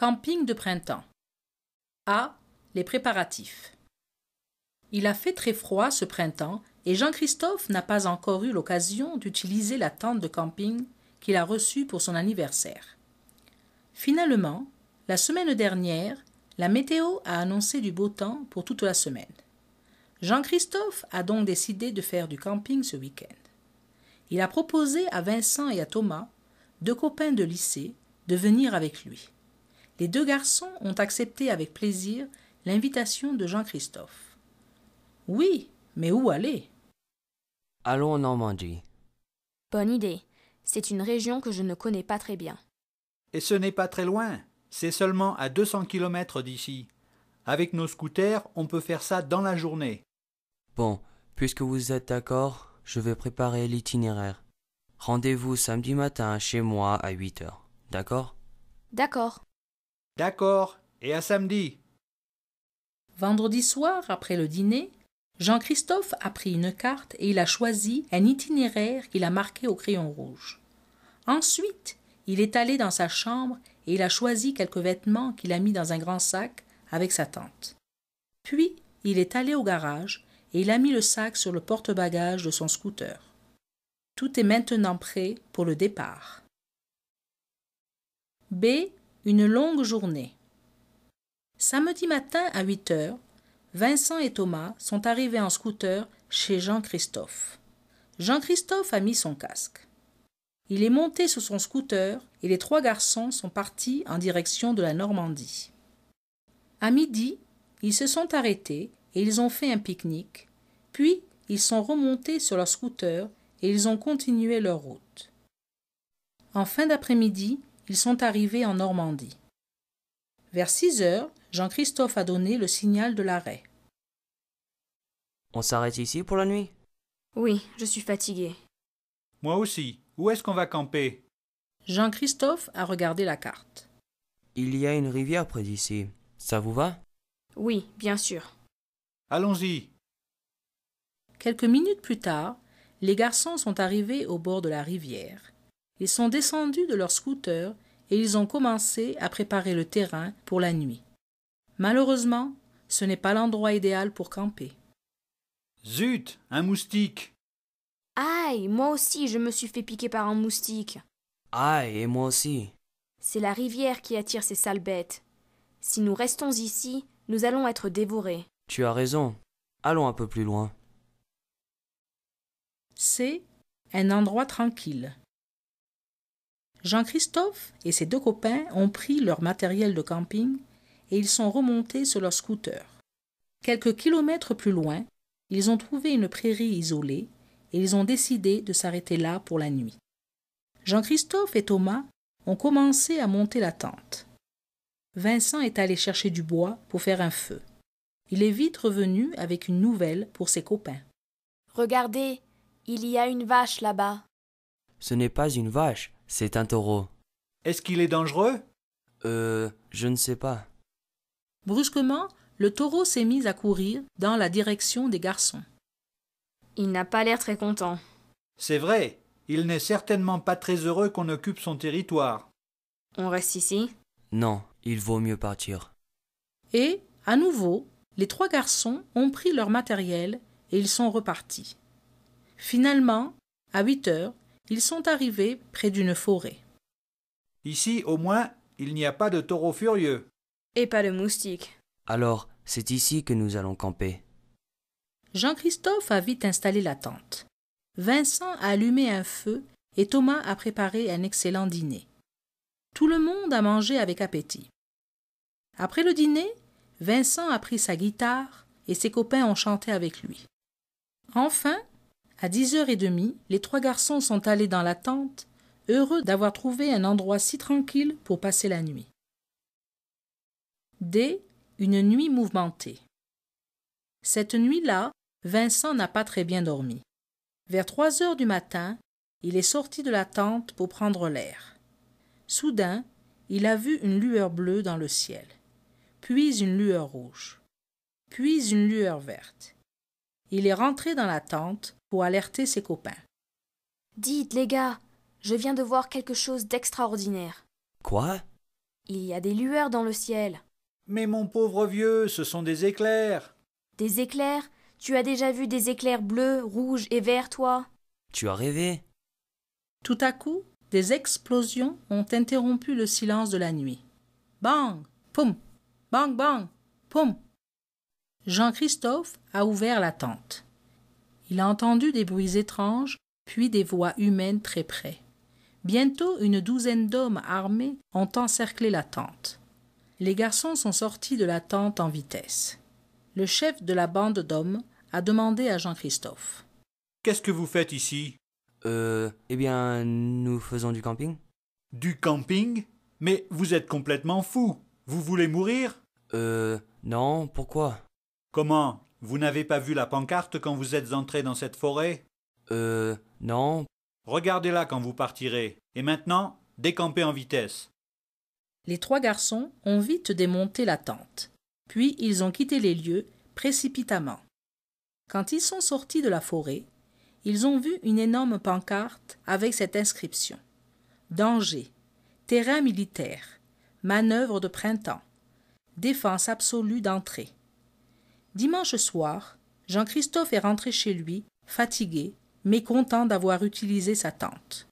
Camping de printemps. A. Les préparatifs. Il a fait très froid ce printemps et Jean-Christophe n'a pas encore eu l'occasion d'utiliser la tente de camping qu'il a reçue pour son anniversaire. Finalement, la semaine dernière, la météo a annoncé du beau temps pour toute la semaine. Jean-Christophe a donc décidé de faire du camping ce week-end. Il a proposé à Vincent et à Thomas, deux copains de lycée, de venir avec lui les deux garçons ont accepté avec plaisir l'invitation de Jean-Christophe. Oui, mais où aller Allons en Normandie. Bonne idée. C'est une région que je ne connais pas très bien. Et ce n'est pas très loin. C'est seulement à 200 kilomètres d'ici. Avec nos scooters, on peut faire ça dans la journée. Bon, puisque vous êtes d'accord, je vais préparer l'itinéraire. Rendez-vous samedi matin chez moi à 8 heures. D'accord D'accord. D'accord, et à samedi. Vendredi soir, après le dîner, Jean-Christophe a pris une carte et il a choisi un itinéraire qu'il a marqué au crayon rouge. Ensuite, il est allé dans sa chambre et il a choisi quelques vêtements qu'il a mis dans un grand sac avec sa tante. Puis, il est allé au garage et il a mis le sac sur le porte-bagages de son scooter. Tout est maintenant prêt pour le départ. B une longue journée. Samedi matin à 8 heures, Vincent et Thomas sont arrivés en scooter chez Jean-Christophe. Jean-Christophe a mis son casque. Il est monté sur son scooter et les trois garçons sont partis en direction de la Normandie. À midi, ils se sont arrêtés et ils ont fait un pique-nique, puis ils sont remontés sur leur scooter et ils ont continué leur route. En fin d'après-midi, ils sont arrivés en Normandie. Vers six heures, Jean-Christophe a donné le signal de l'arrêt. On s'arrête ici pour la nuit Oui, je suis fatigué. Moi aussi. Où est-ce qu'on va camper Jean-Christophe a regardé la carte. Il y a une rivière près d'ici. Ça vous va Oui, bien sûr. Allons-y. Quelques minutes plus tard, les garçons sont arrivés au bord de la rivière ils sont descendus de leur scooter et ils ont commencé à préparer le terrain pour la nuit. Malheureusement, ce n'est pas l'endroit idéal pour camper. Zut, un moustique Aïe, moi aussi je me suis fait piquer par un moustique. Aïe, et moi aussi. C'est la rivière qui attire ces sales bêtes. Si nous restons ici, nous allons être dévorés. Tu as raison. Allons un peu plus loin. C'est un endroit tranquille. Jean-Christophe et ses deux copains ont pris leur matériel de camping et ils sont remontés sur leur scooter. Quelques kilomètres plus loin, ils ont trouvé une prairie isolée et ils ont décidé de s'arrêter là pour la nuit. Jean-Christophe et Thomas ont commencé à monter la tente. Vincent est allé chercher du bois pour faire un feu. Il est vite revenu avec une nouvelle pour ses copains. Regardez, il y a une vache là-bas. Ce n'est pas une vache, c'est un taureau. Est-ce qu'il est dangereux Euh, je ne sais pas. Brusquement, le taureau s'est mis à courir dans la direction des garçons. Il n'a pas l'air très content. C'est vrai, il n'est certainement pas très heureux qu'on occupe son territoire. On reste ici Non, il vaut mieux partir. Et, à nouveau, les trois garçons ont pris leur matériel et ils sont repartis. Finalement, à huit heures, ils sont arrivés près d'une forêt. Ici, au moins, il n'y a pas de taureau furieux. Et pas de moustiques. Alors, c'est ici que nous allons camper. Jean-Christophe a vite installé la tente. Vincent a allumé un feu et Thomas a préparé un excellent dîner. Tout le monde a mangé avec appétit. Après le dîner, Vincent a pris sa guitare et ses copains ont chanté avec lui. Enfin, à dix heures et demie, les trois garçons sont allés dans la tente, heureux d'avoir trouvé un endroit si tranquille pour passer la nuit. D. Une nuit mouvementée. Cette nuit-là, Vincent n'a pas très bien dormi. Vers trois heures du matin, il est sorti de la tente pour prendre l'air. Soudain, il a vu une lueur bleue dans le ciel, puis une lueur rouge, puis une lueur verte. Il est rentré dans la tente, pour alerter ses copains. Dites, les gars, je viens de voir quelque chose d'extraordinaire. Quoi Il y a des lueurs dans le ciel. Mais mon pauvre vieux, ce sont des éclairs. Des éclairs Tu as déjà vu des éclairs bleus, rouges et verts, toi Tu as rêvé Tout à coup, des explosions ont interrompu le silence de la nuit. Bang Poum Bang Bang Poum Jean-Christophe a ouvert la tente. Il a entendu des bruits étranges, puis des voix humaines très près. Bientôt une douzaine d'hommes armés ont encerclé la tente. Les garçons sont sortis de la tente en vitesse. Le chef de la bande d'hommes a demandé à Jean-Christophe. Qu'est-ce que vous faites ici Euh. Eh bien, nous faisons du camping. Du camping Mais vous êtes complètement fou Vous voulez mourir Euh. Non, pourquoi Comment vous n'avez pas vu la pancarte quand vous êtes entré dans cette forêt Euh. Non. Regardez-la quand vous partirez. Et maintenant, décampez en vitesse. Les trois garçons ont vite démonté la tente. Puis ils ont quitté les lieux précipitamment. Quand ils sont sortis de la forêt, ils ont vu une énorme pancarte avec cette inscription Danger, terrain militaire, manœuvre de printemps, défense absolue d'entrée. Dimanche soir, Jean-Christophe est rentré chez lui, fatigué, mais content d'avoir utilisé sa tente.